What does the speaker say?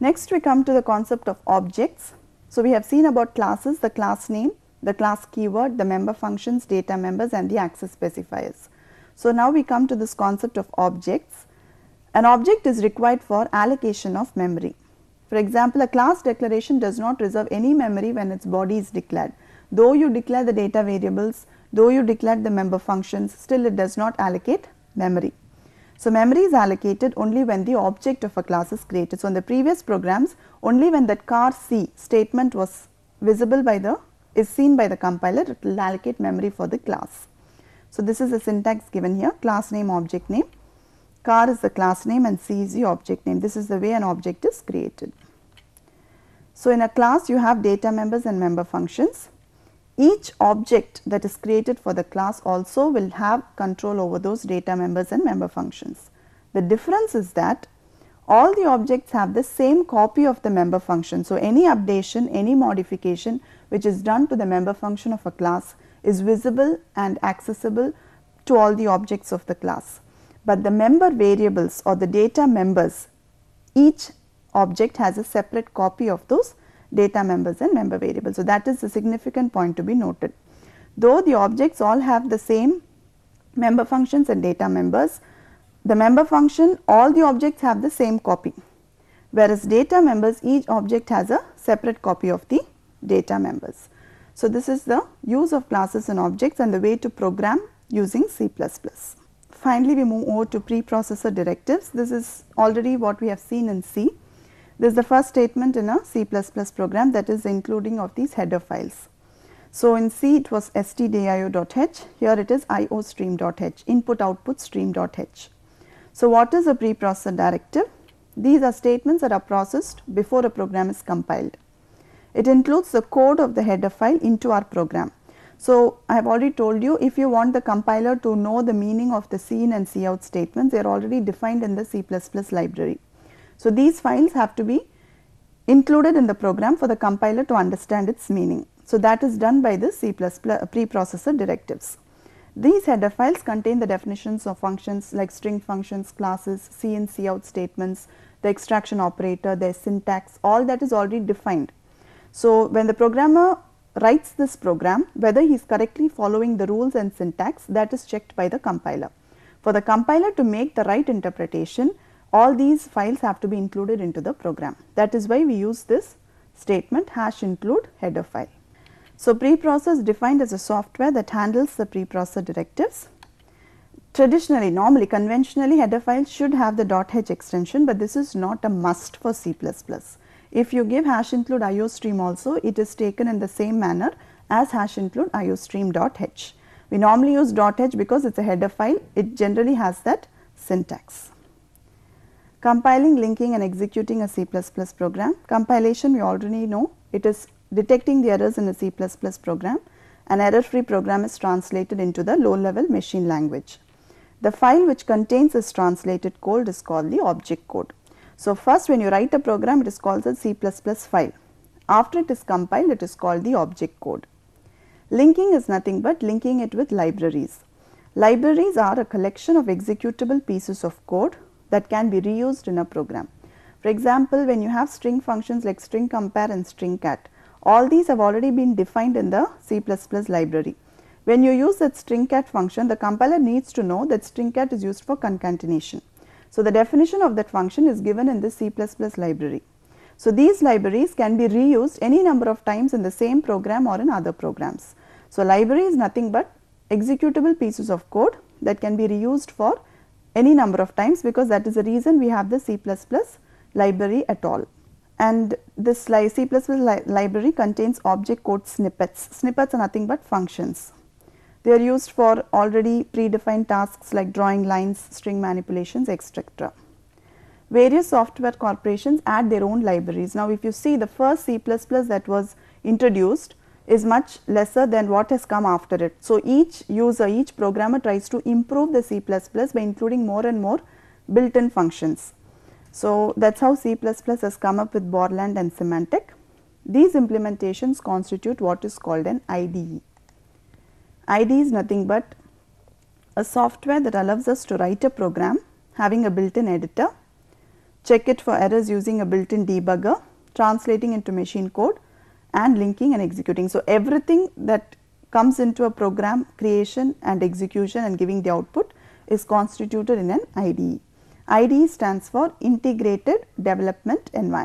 Next we come to the concept of objects. So we have seen about classes, the class name, the class keyword, the member functions, data members and the access specifiers. So now we come to this concept of objects. An object is required for allocation of memory. For example, a class declaration does not reserve any memory when its body is declared. Though you declare the data variables, though you declare the member functions, still it does not allocate memory. So memory is allocated only when the object of a class is created. So in the previous programs only when that car C statement was visible by the is seen by the compiler it will allocate memory for the class. So this is the syntax given here class name object name car is the class name and C is the object name this is the way an object is created. So in a class you have data members and member functions each object that is created for the class also will have control over those data members and member functions. The difference is that all the objects have the same copy of the member function. So, any updation, any modification which is done to the member function of a class is visible and accessible to all the objects of the class. But the member variables or the data members, each object has a separate copy of those data members and member variables. So, that is a significant point to be noted. Though the objects all have the same member functions and data members, the member function all the objects have the same copy whereas data members each object has a separate copy of the data members. So, this is the use of classes and objects and the way to program using C++. Finally, we move over to preprocessor directives. This is already what we have seen in C. This is the first statement in a C++ program that is including of these header files. So, in C it was stdio.h, here it is iostream.h, input output stream.h. So, what is a preprocessor directive? These are statements that are processed before a program is compiled. It includes the code of the header file into our program. So, I have already told you if you want the compiler to know the meaning of the C in and C out statements, they are already defined in the C++ library. So, these files have to be included in the program for the compiler to understand its meaning. So, that is done by the C++ uh, preprocessor directives. These header files contain the definitions of functions like string functions, classes, C and C out statements, the extraction operator, their syntax, all that is already defined. So, when the programmer writes this program, whether he is correctly following the rules and syntax that is checked by the compiler. For the compiler to make the right interpretation, all these files have to be included into the program. That is why we use this statement hash include header file. So, preprocess defined as a software that handles the preprocessor directives. Traditionally, normally, conventionally header files should have the .h extension, but this is not a must for C++. If you give hash include iostream also, it is taken in the same manner as hash include iostream.h. We normally use .h because it is a header file, it generally has that syntax. Compiling, linking and executing a C++ program. Compilation we already know it is detecting the errors in a C++ program. An error free program is translated into the low level machine language. The file which contains this translated code is called the object code. So, first when you write a program it is called the C++ file. After it is compiled it is called the object code. Linking is nothing but linking it with libraries. Libraries are a collection of executable pieces of code that can be reused in a program. For example, when you have string functions like string compare and string cat, all these have already been defined in the C++ library. When you use that string cat function, the compiler needs to know that string cat is used for concatenation. So, the definition of that function is given in the C++ library. So, these libraries can be reused any number of times in the same program or in other programs. So, library is nothing but executable pieces of code that can be reused for any number of times because that is the reason we have the C++ library at all. And this C++ li library contains object code snippets. Snippets are nothing but functions. They are used for already predefined tasks like drawing lines, string manipulations, etc. Various software corporations add their own libraries. Now, if you see the first C++ that was introduced is much lesser than what has come after it. So, each user, each programmer tries to improve the C++ by including more and more built-in functions. So, that is how C++ has come up with Borland and Symantec. These implementations constitute what is called an IDE. IDE is nothing but a software that allows us to write a program having a built-in editor, check it for errors using a built-in debugger, translating into machine code and linking and executing. So, everything that comes into a program creation and execution and giving the output is constituted in an IDE. IDE stands for integrated development environment.